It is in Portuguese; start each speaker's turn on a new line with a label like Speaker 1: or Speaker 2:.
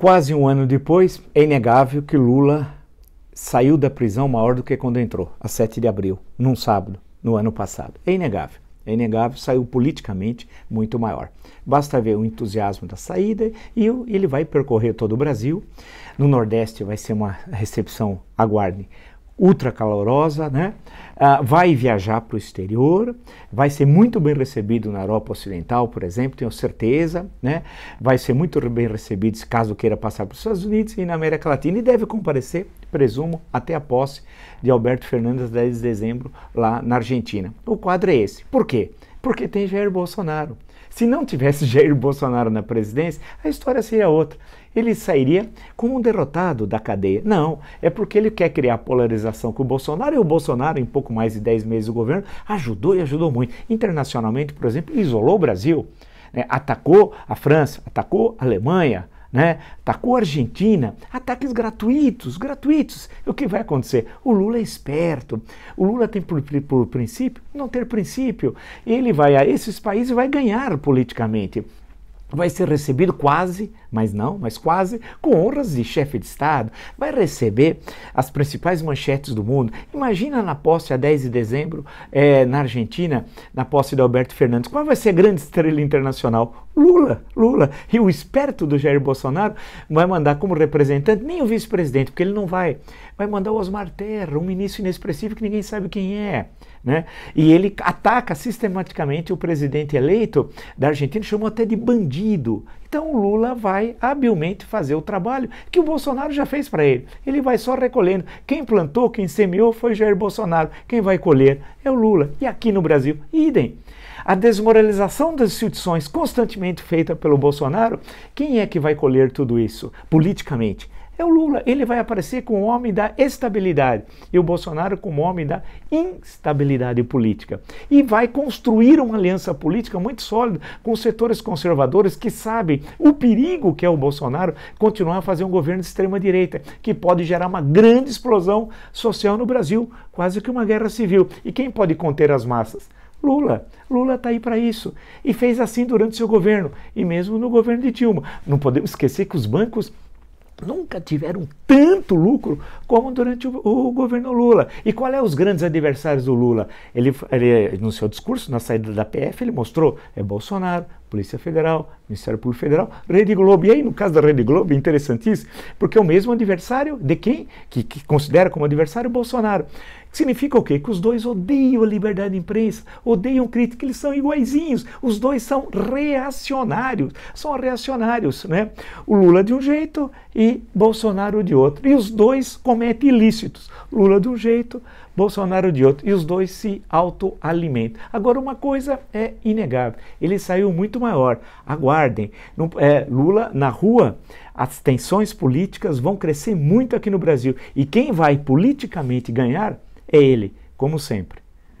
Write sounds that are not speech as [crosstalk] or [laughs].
Speaker 1: quase um ano depois, é inegável que Lula saiu da prisão maior do que quando entrou, a 7 de abril, num sábado, no ano passado. É inegável. É inegável, saiu politicamente muito maior. Basta ver o entusiasmo da saída e ele vai percorrer todo o Brasil. No Nordeste vai ser uma recepção, aguarde, ultra calorosa, né? Uh, vai viajar para o exterior, vai ser muito bem recebido na Europa Ocidental, por exemplo, tenho certeza, né? Vai ser muito bem recebido caso queira passar para os Estados Unidos e na América Latina e deve comparecer, presumo, até a posse de Alberto Fernandes 10 de dezembro lá na Argentina. O quadro é esse. Por quê? Porque tem Jair Bolsonaro. Se não tivesse [laughs] Jair Bolsonaro na presidência, a história seria outra. Ele sairia como um derrotado da cadeia. Não, é porque ele quer criar polarização com o Bolsonaro e o Bolsonaro, em pouco mais de 10 meses do governo, ajudou e ajudou muito. Internacionalmente, por exemplo, isolou o Brasil, né? atacou a França, atacou a Alemanha, né? atacou tá a Argentina, ataques gratuitos, gratuitos. o que vai acontecer? O Lula é esperto. O Lula tem por, por princípio não ter princípio. Ele vai a esses países e vai ganhar politicamente vai ser recebido quase, mas não, mas quase, com honras de chefe de Estado, vai receber as principais manchetes do mundo. Imagina na posse a 10 de dezembro, é, na Argentina, na posse de Alberto Fernandes, qual vai ser a grande estrela internacional? Lula, Lula. E o esperto do Jair Bolsonaro vai mandar como representante, nem o vice-presidente, porque ele não vai, vai mandar o Osmar Terra, um ministro inexpressivo que ninguém sabe quem é. Né? E ele ataca sistematicamente o presidente eleito da Argentina, chamou até de bandido pedido. Então o Lula vai habilmente fazer o trabalho que o Bolsonaro já fez para ele. Ele vai só recolhendo. Quem plantou, quem semeou foi Jair Bolsonaro. Quem vai colher é o Lula. E aqui no Brasil, idem. A desmoralização das instituições constantemente feita pelo Bolsonaro, quem é que vai colher tudo isso politicamente? é o Lula. Ele vai aparecer como o homem da estabilidade e o Bolsonaro como o homem da instabilidade política. E vai construir uma aliança política muito sólida com os setores conservadores que sabem o perigo que é o Bolsonaro continuar a fazer um governo de extrema-direita, que pode gerar uma grande explosão social no Brasil, quase que uma guerra civil. E quem pode conter as massas? Lula. Lula está aí para isso. E fez assim durante seu governo, e mesmo no governo de Dilma. Não podemos esquecer que os bancos nunca tiveram tanto lucro como durante o, o, governo Lula. E qual é os grandes adversários do Lula? Ele, ele, no seu discurso, na saída da PF, ele mostrou é Bolsonaro, Polícia Federal, Ministério Público Federal, Rede Globo. E aí, no caso da Rede Globo, é interessantíssimo, porque é o mesmo adversário de quem que, que considera como adversário Bolsonaro. Significa o quê? Que os dois odeiam a liberdade de imprensa, odeiam crítica, eles são iguaizinhos. Os dois são reacionários, são reacionários, né? O Lula de um jeito e Bolsonaro de outro. E os dois cometem ilícitos. Lula de um jeito, Bolsonaro de outro. E os dois se autoalimentam. Agora, uma coisa é inegável: ele saiu muito maior. Aguardem. é, Lula na rua, as tensões políticas vão crescer muito aqui no Brasil. E quem vai politicamente ganhar é Ele, como sempre.